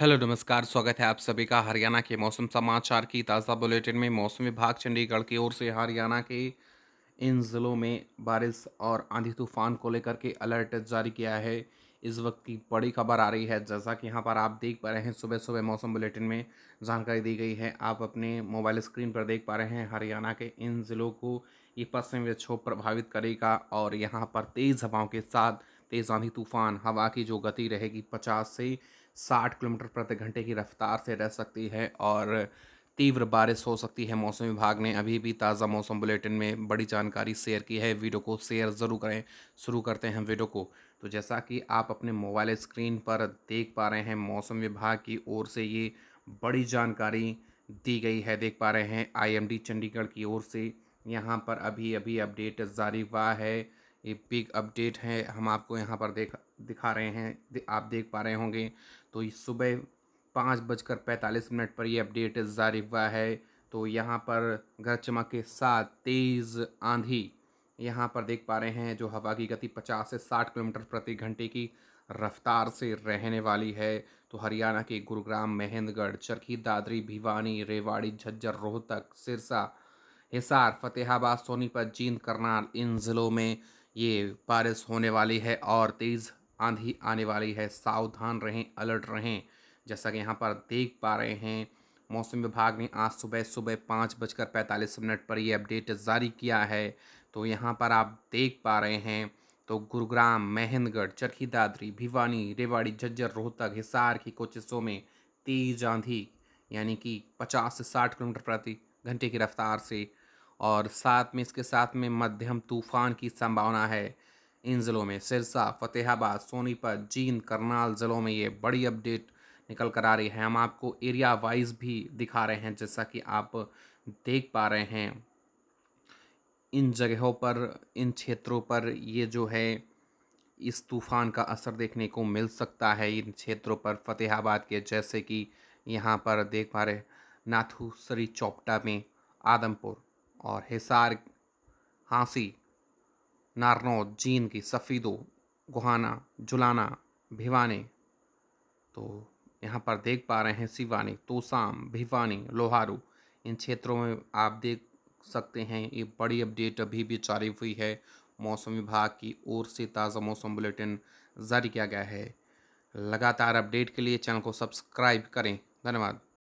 hello नमस्कार स्वागत है आप सभी का हरियाणा के मौसम समाचार की ताज़ा बुलेटिन में मौसम विभाग चंडीगढ़ की ओर से हरियाणा के इन ज़िलों में बारिश और आंधी तूफान को लेकर के अलर्ट जारी किया है इस वक्त की बड़ी खबर आ रही है जैसा कि यहाँ पर आप देख पा रहे हैं सुबह सुबह मौसम बुलेटिन में जानकारी दी गई है आप अपने मोबाइल स्क्रीन पर देख पा रहे हैं हरियाणा के इन ज़िलों को ये पश्चिम विक्षोभ प्रभावित करेगा और यहाँ पर तेज़ हवाओं के साथ तेज़ आंधी तूफान हवा की जो गति रहेगी पचास से साठ किलोमीटर प्रति घंटे की रफ्तार से रह सकती है और तीव्र बारिश हो सकती है मौसम विभाग ने अभी भी ताज़ा मौसम बुलेटिन में बड़ी जानकारी शेयर की है वीडियो को शेयर ज़रूर करें शुरू करते हैं वीडियो को तो जैसा कि आप अपने मोबाइल स्क्रीन पर देख पा रहे हैं मौसम विभाग की ओर से ये बड़ी जानकारी दी गई है देख पा रहे हैं आईएमडी चंडीगढ़ की ओर से यहाँ पर अभी अभी अपडेट जारी हुआ है ये पिक अपडेट है हम आपको यहाँ पर देख दिखा रहे हैं आप देख पा रहे होंगे तो सुबह पाँच बजकर पैंतालीस मिनट पर ये अपडेट जारी हुआ है तो यहाँ पर गरज चमक के साथ तेज़ आंधी यहाँ पर देख पा रहे हैं जो हवा की गति 50 से 60 किलोमीटर प्रति घंटे की रफ्तार से रहने वाली है तो हरियाणा के गुरुग्राम महेंद्रगढ़ चरखी दादरी भिवानी रेवाड़ी झज्जर रोहतक सिरसा हिसार फतेहाबाद सोनीपत जींद करनाल इन ज़िलों में ये बारिश होने वाली है और तेज़ आंधी आने वाली है सावधान रहें अलर्ट रहें जैसा कि यहाँ पर देख पा रहे हैं मौसम विभाग ने आज सुबह सुबह पाँच बजकर पैंतालीस मिनट पर ये अपडेट जारी किया है तो यहाँ पर आप देख पा रहे हैं तो गुरुग्राम महेंद्रगढ़ चरखी दादरी भिवानी रेवाड़ी झज्जर रोहतक हिसार की कुछ हिस्सों में तेज आंधी यानी कि पचास से साठ किलोमीटर प्रति घंटे की रफ्तार से और साथ में इसके साथ में मध्यम तूफान की संभावना है इन ज़िलों में सिरसा फतेहाबाद सोनीपत जींद करनाल ज़िलों में ये बड़ी अपडेट निकल कर आ रही है हम आपको एरिया वाइज भी दिखा रहे हैं जैसा कि आप देख पा रहे हैं इन जगहों पर इन क्षेत्रों पर ये जो है इस तूफ़ान का असर देखने को मिल सकता है इन क्षेत्रों पर फतेहाबाद के जैसे कि यहाँ पर देख पा रहे नाथूसरी चौपटा में आदमपुर और हिसार हाँसी नारनौद जीन की सफ़ीदो गुहाना जुलाना भिवानी तो यहाँ पर देख पा रहे हैं सिवानी तोसाम भिवानी लोहारू इन क्षेत्रों में आप देख सकते हैं ये बड़ी अपडेट अभी भी जारी हुई है मौसम विभाग की ओर से ताज़ा मौसम बुलेटिन जारी किया गया है लगातार अपडेट के लिए चैनल को सब्सक्राइब करें धन्यवाद